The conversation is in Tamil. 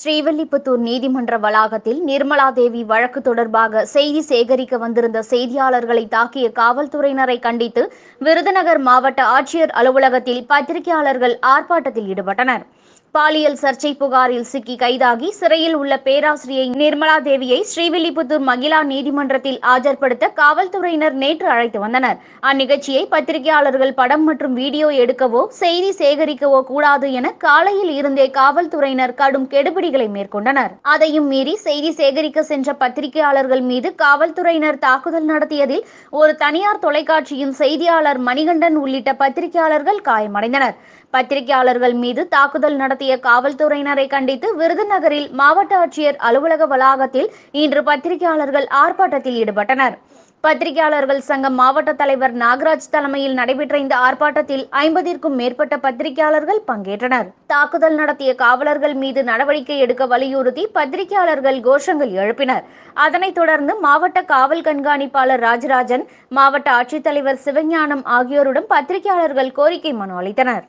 ஸ்ரீவில்லிபுத்தூர் நீதிமன்ற வளாகத்தில் நிர்மலா தேவி வழக்கு தொடர்பாக செய்தி சேகரிக்க வந்திருந்த செய்தியாளர்களை தாக்கிய காவல்துறையினரை கண்டித்து விருதுநகர் மாவட்ட ஆட்சியர் அலுவலகத்தில் பத்திரிகையாளர்கள் ஆர்ப்பாட்டத்தில் ஈடுபட்டனர் பாலியல் சர்ச்சை புகாரில் சிக்கி கைதாகி சிறையில் உள்ள பேராசிரியை நிர்மலா தேவியை ஸ்ரீவில்லிபுத்தூர் மகிழா நீதிமன்றத்தில் ஆஜர்படுத்த காவல்துறையினர் நேற்று அழைத்து வந்தனர் அந்நிகழ்ச்சியை பத்திரிகையாளர்கள் படம் மற்றும் வீடியோ எடுக்கவோ செய்தி சேகரிக்கவோ கூடாது என காலையில் இருந்தே காவல்துறையினர் கடும் கெடுபிடி சோதனைகளை மேற்கொண்டனர் அதையும் மீறி செய்தி சேகரிக்க சென்ற பத்திரிகையாளர்கள் மீது காவல்துறையினர் தாக்குதல் நடத்தியதில் ஒரு தனியார் தொலைக்காட்சியின் செய்தியாளர் மணிகண்டன் உள்ளிட்ட பத்திரிகையாளர்கள் காயமடைந்தனர் பத்திரிகையாளர்கள் மீது தாக்குதல் நடத்திய காவல்துறையினரை கண்டித்து விருதுநகரில் மாவட்ட ஆட்சியர் அலுவலக வளாகத்தில் இன்று பத்திரிகையாளர்கள் ஆர்ப்பாட்டத்தில் ஈடுபட்டனர் பத்திரிகையாளர்கள் சங்க மாவட்ட தலைவர் நாகராஜ் தலைமையில் நடைபெற்ற இந்த ஆர்ப்பாட்டத்தில் ஐம்பதிற்கும் மேற்பட்ட பத்திரிகையாளர்கள் பங்கேற்றனர் தாக்குதல் நடத்திய காவலர்கள் மீது நடவடிக்கை எடுக்க வலியுறுத்தி பத்திரிகையாளர்கள் கோஷங்கள் எழுப்பினர் அதனைத் தொடர்ந்து மாவட்ட காவல் கண்காணிப்பாளர் ராஜராஜன் மாவட்ட ஆட்சித்தலைவர் சிவஞானம் ஆகியோருடன் பத்திரிகையாளர்கள் கோரிக்கை மனு அளித்தனர்